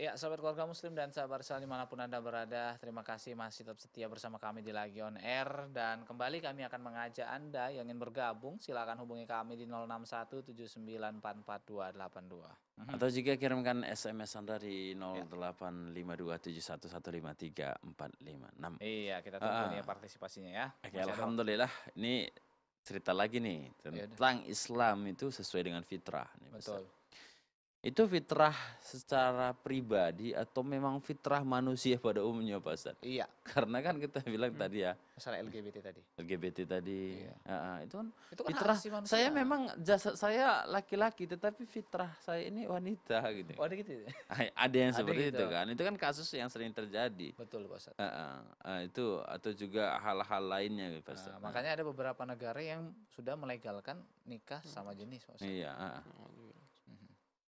Ya, sahabat keluarga muslim dan sahabat sal dimanapun Anda berada, terima kasih masih tetap setia bersama kami di Lagi On Air. Dan kembali kami akan mengajak Anda yang ingin bergabung, silakan hubungi kami di 0617944282. Mhm. Atau jika kirimkan SMS Anda di 085271153456. Ya. Iya, kita tunggu uh, nih ya partisipasinya ya. okay, Alhamdulillah, ini cerita lagi nih ya tentang Yaudah. Islam itu sesuai dengan fitrah. Nih, Betul. Besar. Itu fitrah secara pribadi atau memang fitrah manusia pada umumnya Pak Ustaz? Iya. Karena kan kita bilang hmm. tadi ya. Masalah LGBT tadi. LGBT tadi. Iya. Uh, itu kan, itu kan fitrah. Saya memang jasad saya laki-laki tetapi fitrah saya ini wanita gitu. Oh, ada gitu ya? ada yang seperti ada gitu. itu kan. Itu kan kasus yang sering terjadi. Betul Pak Ustaz. Uh, uh, eh, uh, itu atau juga hal-hal lainnya gitu, Pak nah, Ustaz. Uh, makanya ada beberapa negara yang sudah melegalkan nikah sama jenis Pak Ustaz. Iya. Uh.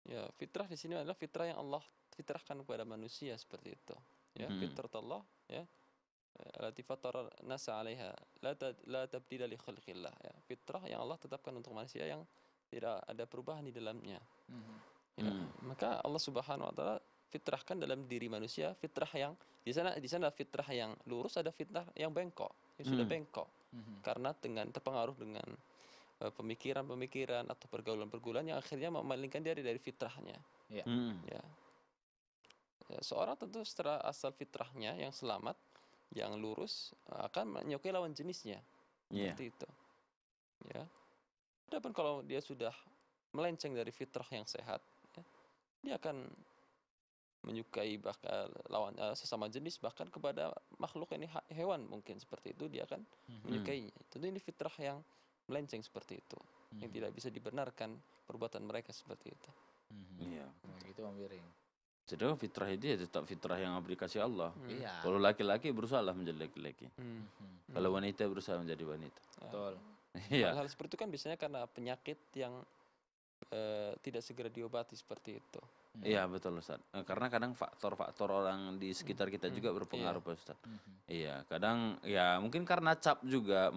Ya, fitrah di sini adalah fitrah yang Allah fitrahkan kepada manusia seperti itu. Ya, hmm. fitrah Allah, ya. latifatul nasa 'alaiha la ta, la tabdila li khalqillah, ya. Fitrah yang Allah tetapkan untuk manusia yang tidak ada perubahan di dalamnya. Hmm. Ya, mm. maka Allah Subhanahu wa taala fitrahkan dalam diri manusia fitrah yang di sana di sana fitrah yang lurus ada fitrah yang bengkok yang hmm. sudah mm. bengkok hmm. karena dengan terpengaruh dengan Eh, pemikiran-pemikiran atau pergaulan-pergaulan yang akhirnya memalingkan diri dari fitrahnya. Ya. Hmm. ya. ya seorang tentu setelah asal fitrahnya yang selamat, yang lurus akan menyukai lawan jenisnya. Yeah. Seperti itu. Ya. Adapun kalau dia sudah melenceng dari fitrah yang sehat, ya, dia akan menyukai bahkan lawan uh, sesama jenis bahkan kepada makhluk ini hewan mungkin seperti itu dia akan hmm menyukainya. Tentu ini fitrah yang melenceng seperti itu hmm. yang tidak bisa dibenarkan perbuatan mereka seperti itu hmm. iya hmm. nah, gitu Om jadi fitrah itu ya tetap fitrah yang aplikasi Allah. Hmm. Iya. Hmm. Kalau laki-laki berusaha menjadi laki-laki. Hmm. hmm. Kalau wanita berusaha menjadi wanita. Betul. Iya. Hal-hal seperti itu kan biasanya karena penyakit yang e, tidak segera diobati seperti itu. Iya hmm. betul Ustaz. Eh, karena kadang faktor-faktor orang di sekitar kita hmm. juga berpengaruh iya. Pak Hmm. Iya, kadang ya mungkin karena cap juga,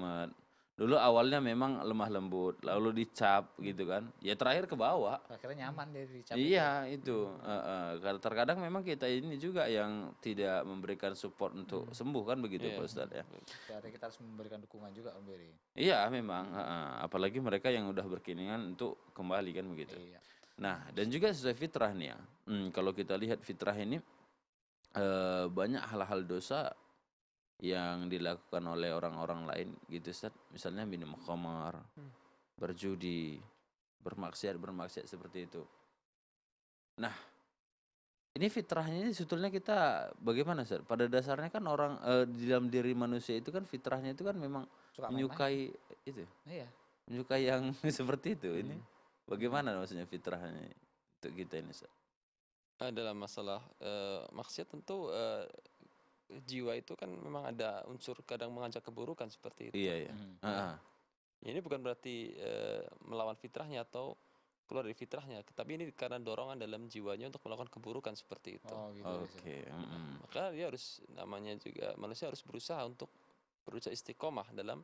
dulu awalnya memang lemah lembut lalu dicap gitu kan ya terakhir ke bawah akhirnya nyaman dia dicap iya itu hmm. uh, uh. terkadang memang kita ini juga yang tidak memberikan support untuk hmm. sembuh kan begitu yeah. Pak Ustadz ya Berarti kita harus memberikan dukungan juga Om iya memang uh, apalagi mereka yang udah berkeinginan untuk kembali kan begitu iya. nah dan juga sesuai fitrahnya hmm, kalau kita lihat fitrah ini uh, banyak hal-hal dosa yang dilakukan oleh orang-orang lain gitu Ustaz. Misalnya minum khamar, hmm. berjudi, bermaksiat bermaksiat seperti itu. Nah, ini fitrahnya ini sebetulnya kita bagaimana Ustaz? Pada dasarnya kan orang e, di dalam diri manusia itu kan fitrahnya itu kan memang Suka menyukai main itu. Iya. Menyukai yang seperti itu. Hmm. Ini bagaimana maksudnya fitrahnya untuk kita ini Ustaz? Dalam masalah eh, maksiat tentu eh, jiwa itu kan memang ada unsur kadang mengajak keburukan seperti itu. Iya, iya. Hmm. uh Ini bukan berarti e, melawan fitrahnya atau keluar dari fitrahnya, tapi ini karena dorongan dalam jiwanya untuk melakukan keburukan seperti itu. Oh, gitu, gitu. Oke. Okay. Maka dia harus namanya juga manusia harus berusaha untuk berusaha istiqomah dalam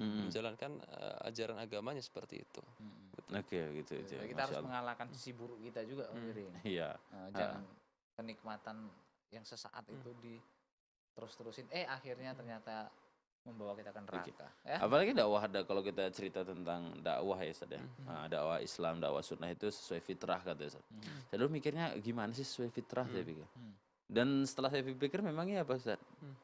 hmm. menjalankan uh, ajaran agamanya seperti itu. Hmm. Oke, okay, gitu aja. Kita harus Allah. mengalahkan sisi buruk kita juga, hmm. Iya. Nah, jangan uh. kenikmatan yang sesaat itu hmm. di terus terusin eh akhirnya ternyata membawa kita ke neraka. Ya? Apalagi dakwah ada kalau kita cerita tentang dakwah ya saudara ya. Mm-hmm. Nah, dakwah Islam, dakwah sunnah itu sesuai fitrah kata ya, Mm-hmm. Saya dulu mikirnya gimana sih sesuai fitrah mm-hmm. saya pikir. Mm-hmm. Dan setelah saya pikir memangnya apa Ustaz? Mm-hmm.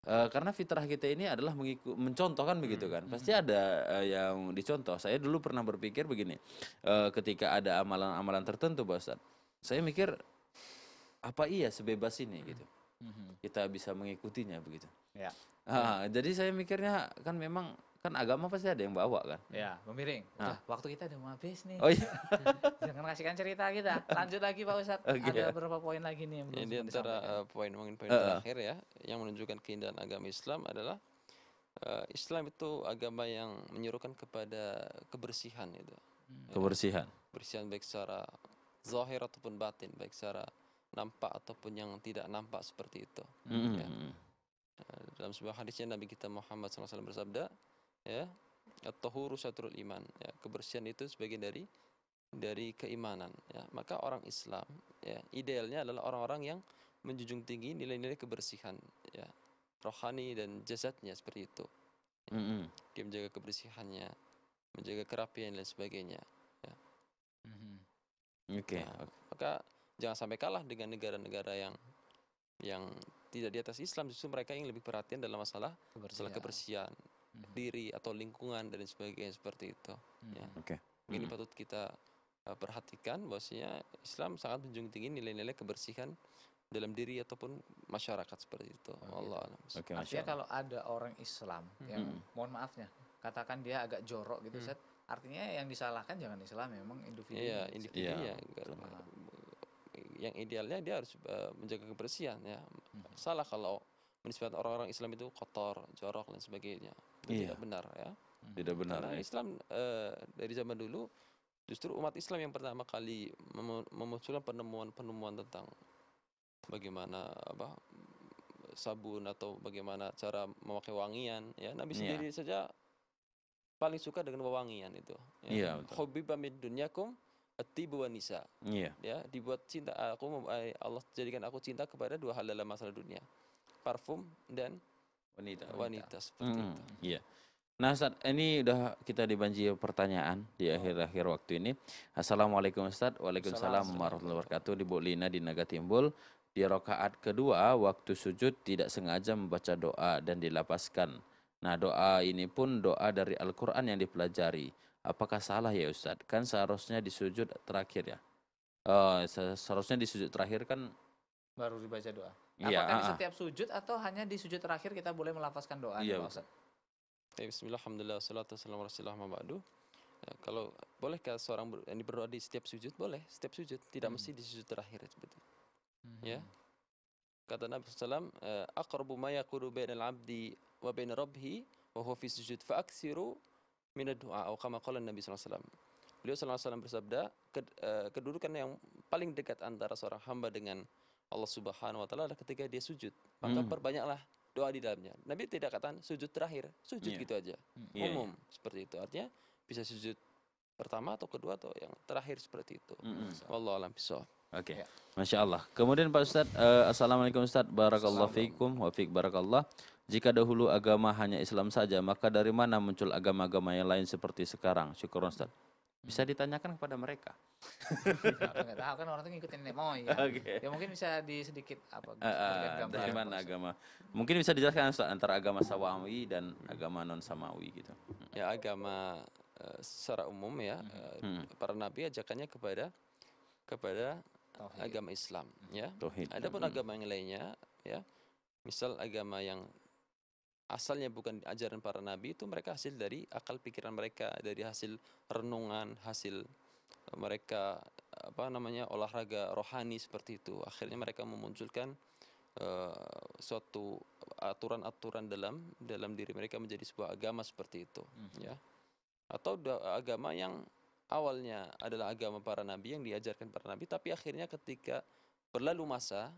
Uh, karena fitrah kita ini adalah mengiku, mencontohkan hmm. begitu mm-hmm. kan, mm-hmm. pasti ada uh, yang dicontoh. Saya dulu pernah berpikir begini, uh, ketika ada amalan-amalan tertentu, bahasa saya mikir apa iya sebebas ini hmm. gitu. Mm-hmm. kita bisa mengikutinya begitu. Ya. Jadi saya mikirnya kan memang kan agama pasti ada yang bawa kan. Ya, pemiring. Waktu kita udah mau habis nih. Oh iya. Jangan kasihkan cerita kita. Lanjut lagi Pak Ustadz. Okay, ada beberapa poin lagi nih yang antara eh, poin poin uh, terakhir ya yang menunjukkan keindahan agama Islam adalah uh, Islam itu agama yang menyuruhkan kepada kebersihan itu. Hmm. Kebersihan. Kebersihan baik secara zahir ataupun batin, baik secara nampak ataupun yang tidak nampak seperti itu. Mm-hmm. Ya. Eh, dalam sebuah hadisnya Nabi kita Muhammad SAW bersabda, ya, at-tahuru syatrul iman. Ya, kebersihan itu sebagian dari dari keimanan. Ya. Maka orang Islam, ya, idealnya adalah orang-orang yang menjunjung tinggi nilai-nilai kebersihan, ya, rohani dan jasadnya seperti itu. Ya, mm-hmm. Dia menjaga kebersihannya, menjaga kerapian dan sebagainya. Ya. Mm-hmm. Oke. Okay. Nah, okay. Maka jangan sampai kalah dengan negara-negara yang yang tidak di atas Islam justru mereka yang lebih perhatian dalam masalah kebersihan. masalah kebersihan mm -hmm. diri atau lingkungan dan sebagainya seperti itu. Mm -hmm. Ya. Oke. Okay. Ini mm -hmm. patut kita uh, perhatikan bahwasanya Islam sangat menjunjung tinggi nilai-nilai kebersihan dalam diri ataupun masyarakat seperti itu. Okay. Allah Oke. Okay, artinya kalau ada orang Islam hmm. yang mohon maafnya katakan dia agak jorok gitu hmm. set artinya yang disalahkan jangan Islam memang individu. Iya, individu iya, ya yang idealnya dia harus uh, menjaga kebersihan ya. Hmm. Salah kalau menisbat orang-orang Islam itu kotor, jorok dan sebagainya. Itu iya. tidak benar ya. Hmm. Tidak benar. Karena ya. Islam uh, dari zaman dulu justru umat Islam yang pertama kali mem memunculkan penemuan-penemuan tentang bagaimana apa sabun atau bagaimana cara memakai wangian ya Nabi iya. sendiri saja paling suka dengan wewangian itu ya. Yeah, iya, hobi pamit dunyakum Atibu wa nisa. Yeah. Ya, dibuat cinta aku eh, Allah jadikan aku cinta kepada dua hal dalam masalah dunia. Parfum dan wanita. Wanita, wanita seperti hmm. itu. Iya. Yeah. Nah Ustaz, ini udah kita dibanji pertanyaan di oh. akhir-akhir waktu ini. Assalamualaikum Ustaz, Waalaikumsalam warahmatullahi wabarakatuh. Di Bu Lina di Naga Timbul, di rokaat kedua waktu sujud tidak sengaja membaca doa dan dilapaskan. Nah doa ini pun doa dari Al-Quran yang dipelajari apakah salah ya Ustadz? Kan seharusnya di sujud terakhir ya. Uh, seharusnya di sujud terakhir kan baru dibaca doa. Iya. Apakah uh, di ah, ah. setiap sujud atau hanya di sujud terakhir kita boleh melafazkan doa? Iya, Ustaz. Bismillah, alhamdulillah, wassalatu Kalau Ya, kalau seorang ber, yang berdoa di setiap sujud? Boleh, setiap sujud. Tidak hmm. mesti di sujud terakhir seperti itu. Hmm. Ya. Kata Nabi SAW, eh, Aqrabu ma yakunu bainal abdi wa bain rabbihi wa huwa fi sujud fa'aksiru minat doa, atau kama qala Nabi sallallahu alaihi wasallam. Beliau sallallahu alaihi wasallam bersabda, eh, kedudukan yang paling dekat antara seorang hamba dengan Allah Subhanahu wa taala adalah ketika dia sujud. Maka hmm. perbanyaklah doa di dalamnya. Nabi tidak katakan sujud terakhir, sujud iya. gitu aja. Iya, iya. Umum seperti itu. Artinya bisa sujud pertama atau kedua atau yang terakhir seperti itu. Mm a'lam bishawab. Oke. Okay. Ya. Masya Allah. Kemudian Pak Ustad, uh, eh, Assalamualaikum Ustad, Barakallah Fikum, wa barakallah. Jika dahulu agama hanya Islam saja, maka dari mana muncul agama-agama yang lain seperti sekarang? Syukur Ustad, Bisa ditanyakan kepada mereka. Tidak tahu kan orang itu ngikutin demo Ya. Okay. Ya mungkin bisa di sedikit apa? Uh, uh, dari mana agama? Mungkin bisa dijelaskan Ustaz antara agama samawi dan agama non samawi gitu. Ya agama uh, secara umum ya hmm. hmm. para nabi ajakannya kepada kepada Tauhid. agama Islam hmm. ya Tauhid. pun hmm. agama yang lainnya ya misal agama yang asalnya bukan ajaran para nabi itu mereka hasil dari akal pikiran mereka dari hasil renungan hasil eh, mereka apa namanya olahraga rohani seperti itu akhirnya mereka memunculkan uh, suatu aturan-aturan dalam dalam diri mereka menjadi sebuah agama seperti itu -hmm. ya atau agama yang awalnya adalah agama para nabi yang diajarkan para nabi, tapi akhirnya ketika berlalu masa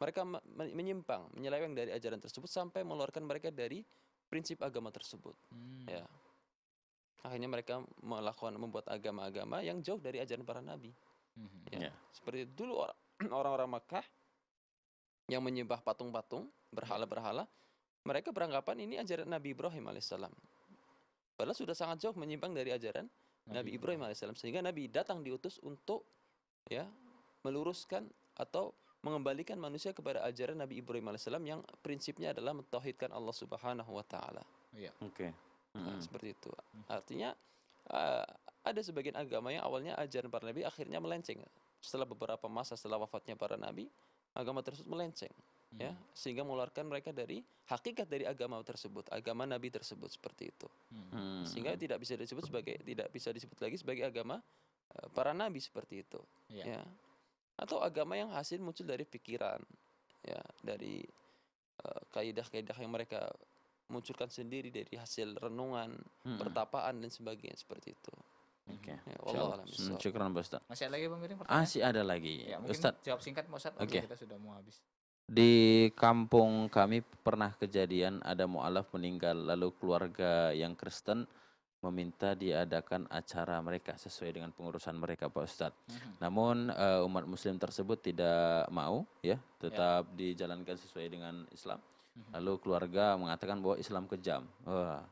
mereka menyimpang, menyeleweng dari ajaran tersebut sampai mengeluarkan mereka dari prinsip agama tersebut. Hmm. Ya. Akhirnya mereka melakukan membuat agama-agama yang jauh dari ajaran para nabi. Hmm. Ya. Yeah. Seperti dulu orang-orang Makkah yang menyembah patung-patung, berhala-berhala, mereka beranggapan ini ajaran Nabi Ibrahim alaihissalam. Padahal sudah sangat jauh menyimpang dari ajaran Nabi Ibrahim alaihissalam sehingga Nabi datang diutus untuk ya meluruskan atau mengembalikan manusia kepada ajaran Nabi Ibrahim alaihissalam yang prinsipnya adalah mentauhidkan Allah Subhanahu wa taala. Iya. Oke. Okay. Hmm, nah, seperti itu. Artinya uh, ada sebagian agama yang awalnya ajaran para nabi akhirnya melenceng. Setelah beberapa masa setelah wafatnya para nabi, agama tersebut melenceng ya hmm. sehingga mengeluarkan mereka dari hakikat dari agama tersebut agama nabi tersebut seperti itu hmm. hmm. sehingga tidak bisa disebut sebagai tidak bisa disebut lagi sebagai agama eh, para nabi seperti itu ya, ya atau agama yang hasil muncul dari pikiran ya dari kaidah eh, kaidah-kaidah yang mereka munculkan sendiri dari hasil renungan hmm. pertapaan dan sebagainya seperti itu Oke. Okay. Ya, hmm, Masih ada lagi pemirsa? Ah, Masih ada lagi. Ya, Ustaz. Jawab singkat Pak Ustaz. Okay. Kita sudah mau habis. Di kampung kami pernah kejadian ada mu'alaf meninggal lalu keluarga yang Kristen meminta diadakan acara mereka sesuai dengan pengurusan mereka Pak Ustadz. Mm -hmm. Namun uh, umat muslim tersebut tidak mau ya tetap yeah. dijalankan sesuai dengan Islam. Mm -hmm. Lalu keluarga mengatakan bahwa Islam kejam. Wah.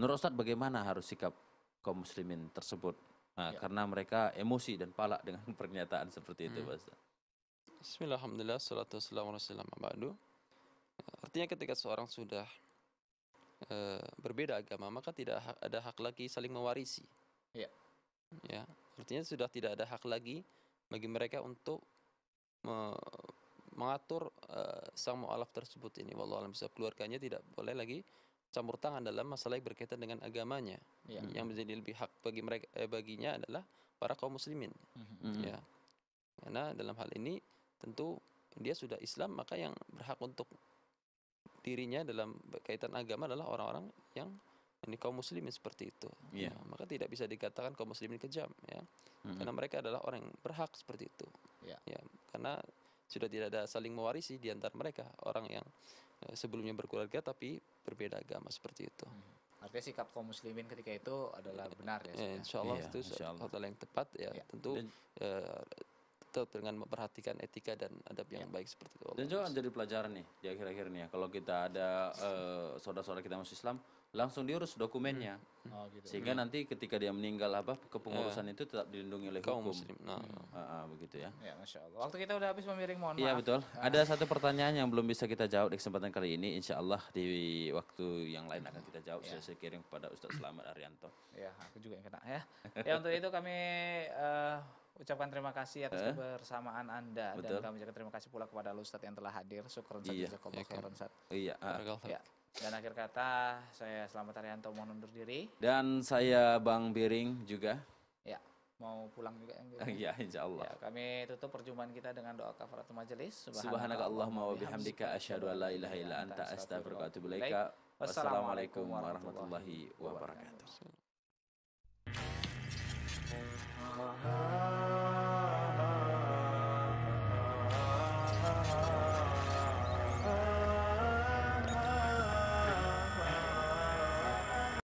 Menurut Ustadz bagaimana harus sikap kaum muslimin tersebut? Nah, yeah. Karena mereka emosi dan palak dengan pernyataan seperti itu mm -hmm. Pak Ustadz. Bismillahirrahmanirrahim. Assalamualaikum Artinya ketika seorang sudah e, berbeda agama, maka tidak ha ada hak lagi saling mewarisi. Ya. Ya, artinya sudah tidak ada hak lagi bagi mereka untuk me mengatur e, sang mualaf tersebut ini. Walau alam bisa keluarganya tidak boleh lagi campur tangan dalam masalah yang berkaitan dengan agamanya. Ya. Yang menjadi lebih hak bagi mereka eh, baginya adalah para kaum muslimin. Mm -hmm. Ya. Karena dalam hal ini tentu dia sudah Islam maka yang berhak untuk dirinya dalam kaitan agama adalah orang-orang yang ini kaum muslimin seperti itu. Yeah. Ya, maka tidak bisa dikatakan kaum muslimin kejam ya. hmm Karena mereka adalah orang yang berhak seperti itu. Yeah. Ya, karena sudah tidak ada saling mewarisi di antara mereka orang yang eh, sebelumnya berkeluarga tapi berbeda agama seperti itu. hmm Artinya sikap kaum muslimin ketika itu adalah ya, benar ya. ya, ya? insya Allah ya, itu insya Allah. yang tepat ya. ya. Tentu Dan, e, tetap dengan memperhatikan etika dan adab yang ya. baik seperti itu. Dan juga jadi pelajaran nih di akhir-akhir nih ya. Kalau kita ada eh, saudara-saudara uh, kita masuk Islam, langsung diurus dokumennya. Hmm. hmm. Oh, gitu. Sehingga hmm. nanti ketika dia meninggal apa kepengurusan ya. itu tetap dilindungi oleh Kaum hukum. Muslim. Nah, hmm. uh, uh, begitu ya. Ya, Masya Allah. Waktu kita udah habis memiring, mohon Iya, betul. Ah. Ada satu pertanyaan yang belum bisa kita jawab di kesempatan kali ini. Insya Allah di waktu yang lain akan kita jawab. Ya. Saya, kirim kepada Ustaz Selamat Arianto. Iya aku juga yang kena ya. Ya, untuk itu kami uh, ucapkan terima kasih atas eh? kebersamaan Anda Betul. dan kami juga terima kasih pula kepada Ustadz yang telah hadir. Syukur Ustaz iya. Jazakallah iya kan? khairan Ustaz. Iya. Ah. Ya. Dan akhir kata saya Selamat Arianto mohon undur diri. Dan saya Bang Biring juga. Ya, mau pulang juga. Iya, insya Allah. Ya, kami tutup perjumpaan kita dengan doa kafaratul majelis. Subhanakallahumma wa bihamdika asyhadu an la ilaha illa anta astaghfiruka wa atubu Wassalamualaikum warahmatullahi wabarakatuh. Oh,